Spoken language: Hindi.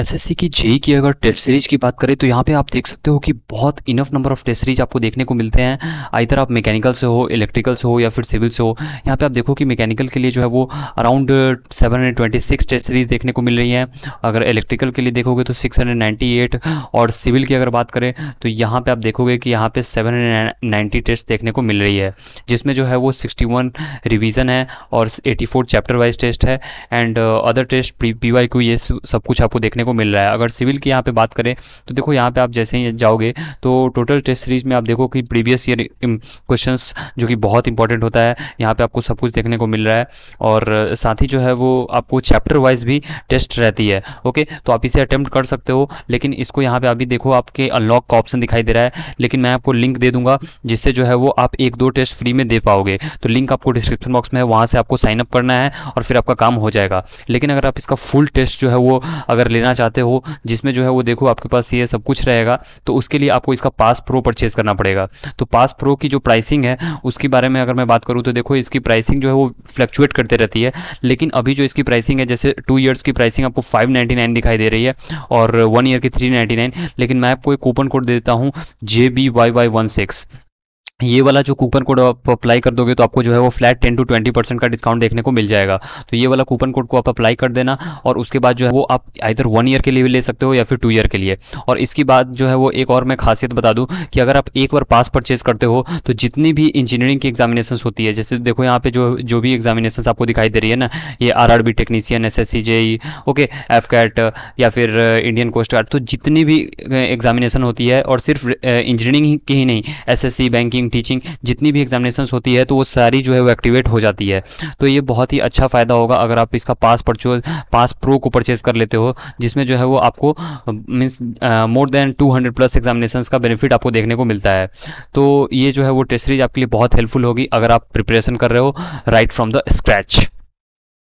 एसएससी की जेई की अगर टेस्ट सीरीज की बात करें तो यहाँ पे आप देख सकते हो कि बहुत enough number of test series आपको देखने को मिलते हैं आइधर आप मैकेनिकल से हो इलेक्ट्रिकल से हो या फिर सिविल से हो यहाँ पे आप देखो कि मैकेनिकल के लिए जो है वो अराउंड 726 टेस्ट सीरीज देखने को मिल रही है अगर इलेक्ट्रिकल के लिए देखोगे तो सिक्स और सिविल की अगर बात करें तो यहाँ पर आप देखोगे कि यहाँ पर सेवन टेस्ट देखने को मिल रही है जिसमें जो है वो सिक्सटी रिविज़न है और एटी चैप्टर वाइज टेस्ट है एंड अदर टेस्ट पी ये सब कुछ आपको देखने को को मिल रहा है अगर सिविल की यहाँ पे बात करें तो देखो यहाँ पे आप जैसे ही जाओगे तो टोटल टेस्ट सीरीज में आप देखो कि प्रीवियस ईयर क्वेश्चन जो कि बहुत इंपॉर्टेंट होता है यहाँ पर आपको सब कुछ देखने को मिल रहा है और साथ ही जो है वो आपको चैप्टर वाइज भी टेस्ट रहती है ओके तो आप इसे अटैम्प्ट कर सकते हो लेकिन इसको यहाँ पर अभी देखो आपके अनलॉक का ऑप्शन दिखाई दे रहा है लेकिन मैं आपको लिंक दे दूंगा जिससे जो है वो आप एक दो टेस्ट फ्री में दे पाओगे तो लिंक आपको डिस्क्रिप्शन बॉक्स में है वहाँ से आपको साइनअप करना है और फिर आपका काम हो जाएगा लेकिन अगर आप इसका फुल टेस्ट जो है वो अगर लेना चाहते हो जिसमें जो है वो देखो आपके पास ये सब कुछ रहेगा तो उसके लिए आपको इसका पास प्रो परचेज करना पड़ेगा तो पास प्रो की जो प्राइसिंग है उसके बारे में अगर मैं बात करूँ तो देखो इसकी प्राइसिंग जो है वो फ्लक्चुएट करते रहती है लेकिन अभी जो इसकी प्राइसिंग है जैसे टू ईयर्स की प्राइसिंग आपको फाइव दिखाई दे रही है और वन ईयर की थ्री लेकिन मैं आपको एक कूपन कोड दे देता हूँ J B Y Y one six ये वाला जो कूपन कोड आप अप्लाई कर दोगे तो आपको जो है वो flat ten to twenty percent का डिस्काउंट देखने को मिल जाएगा तो ये वाला कूपन कोड को आप अप्लाई कर देना और उसके बाद जो है वो आप इधर वन ईयर के लिए भी ले सकते हो या फिर टू ईयर के लिए और इसके बाद जो है वो एक और मैं खासियत बता दूँ कि अगर आप एक बार पास परचेज करते हो तो जितनी भी इंजीनियरिंग की एग्जामिनेशन होती है जैसे देखो यहाँ पे जो जो भी एग्जामिनेशन आपको दिखाई दे रही है ना ये R R B technician S S C JE okay F CAT या फिर इंडियन कोस्ट गार्ड तो जितनी भी एग्जामिनेशन होती है और सिर्फ इंजीनियरिंग की ही नहीं S S C banking teaching जितनी भी एग्जामिनेशन होती है तो वो सारी जो है वो एक्टिवेट हो जाती है तो ये बहुत ही अच्छा फ़ायदा होगा अगर आप इसका पास परचेज पास प्रो को परचेज़ कर लेते हो जिसमें जो है वो आपको means more than two plus examination का बेनिफिट आपको देखने को मिलता है तो ये जो है वो टेस्ट सीरीज आपके लिए बहुत हेल्पफुल होगी अगर आप प्रिपरेशन कर रहे हो राइट फ्रॉम द स्क्रैच